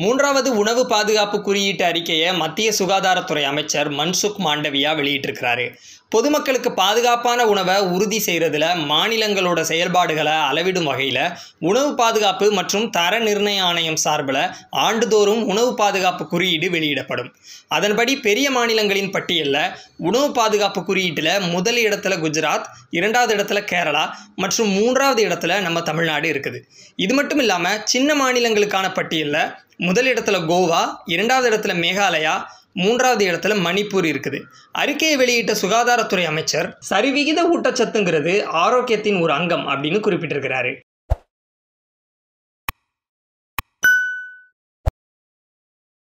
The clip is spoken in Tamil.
மூன்றாவது உணவு பாதுகாப்பு குறியீட்டு அறிக்கையை மத்திய சுகாதாரத்துறை அமைச்சர் மன்சுக் மாண்டவியா வெளியிட்டிருக்கிறாரு பொதுமக்களுக்கு பாதுகாப்பான உணவை உறுதி செய்கிறதுல மாநிலங்களோட செயல்பாடுகளை அளவிடும் வகையில் உணவு பாதுகாப்பு மற்றும் தர நிர்ணய ஆணையம் சார்பில் ஆண்டுதோறும் உணவு பாதுகாப்பு குறியீடு வெளியிடப்படும் அதன்படி பெரிய மாநிலங்களின் பட்டியலில் உணவு பாதுகாப்பு குறியீட்டில் முதல் இடத்துல குஜராத் இரண்டாவது இடத்துல கேரளா மற்றும் மூன்றாவது இடத்துல நம்ம தமிழ்நாடு இருக்குது இது மட்டும் இல்லாமல் சின்ன மாநிலங்களுக்கான பட்டியலில் முதல் இடத்துல கோவா இரண்டாவது இடத்துல மேகாலயா மூன்றாவது இடத்துல மணிப்பூர் இருக்குது அறிக்கையை வெளியிட்ட சுகாதாரத்துறை அமைச்சர் சரிவிகித ஊட்டச்சத்துங்கிறது ஆரோக்கியத்தின் ஒரு அங்கம் அப்படின்னு குறிப்பிட்டிருக்கிறாரு